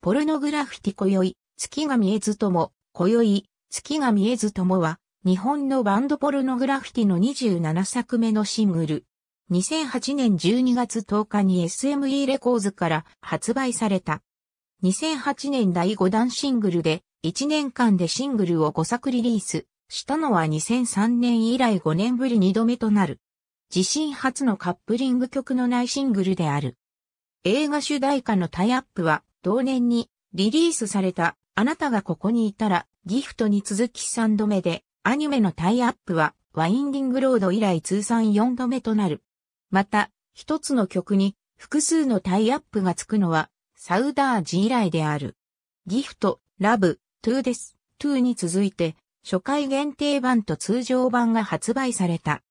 ポルノグラフィティ今宵、月が見えずとも、今宵、月が見えずともは、日本のバンドポルノグラフィティの27作目のシングル。2008年12月10日に SME レコーズから発売された。2008年第5弾シングルで、1年間でシングルを5作リリースしたのは2003年以来5年ぶり2度目となる。自身初のカップリング曲のないシングルである。映画主題歌のタイアップは、同年にリリースされたあなたがここにいたらギフトに続き3度目でアニメのタイアップはワインディングロード以来通算4度目となる。また一つの曲に複数のタイアップがつくのはサウダージ以来である。ギフト、ラブ、トゥーです。トゥーに続いて初回限定版と通常版が発売された。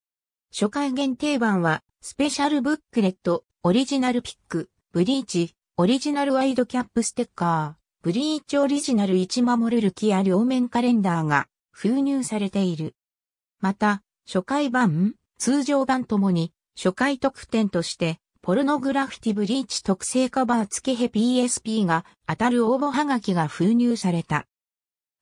初回限定版はスペシャルブックレット、オリジナルピック、ブリーチ、オリジナルワイドキャップステッカー、ブリーチオリジナル1守れるキア両面カレンダーが封入されている。また、初回版、通常版ともに、初回特典として、ポルノグラフィティブリーチ特製カバー付けヘ PSP が当たる応募はがきが封入された。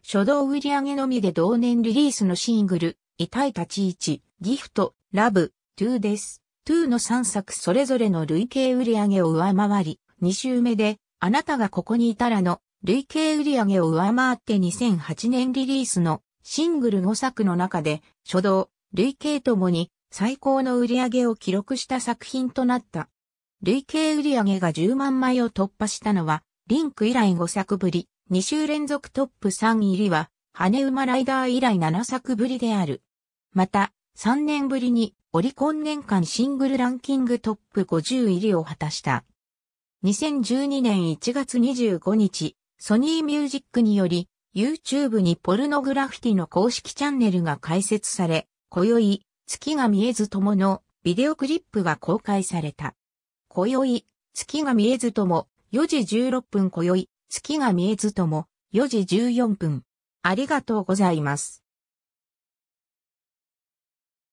初動売上げのみで同年リリースのシングル、痛い立ち位置、ギフト、ラブ、トゥーです。トゥーの3作それぞれの累計売上げを上回り、2週目で、あなたがここにいたらの累計売上を上回って2008年リリースのシングル5作の中で、初動、累計ともに最高の売上を記録した作品となった。累計売上が10万枚を突破したのは、リンク以来5作ぶり、2週連続トップ3入りは、羽馬ライダー以来7作ぶりである。また、3年ぶりにオリコン年間シングルランキングトップ50入りを果たした。2012年1月25日、ソニーミュージックにより、YouTube にポルノグラフィティの公式チャンネルが開設され、今宵、月が見えずとものビデオクリップが公開された。今宵、月が見えずとも、4時16分今宵、月が見えずとも、4時14分。ありがとうございます。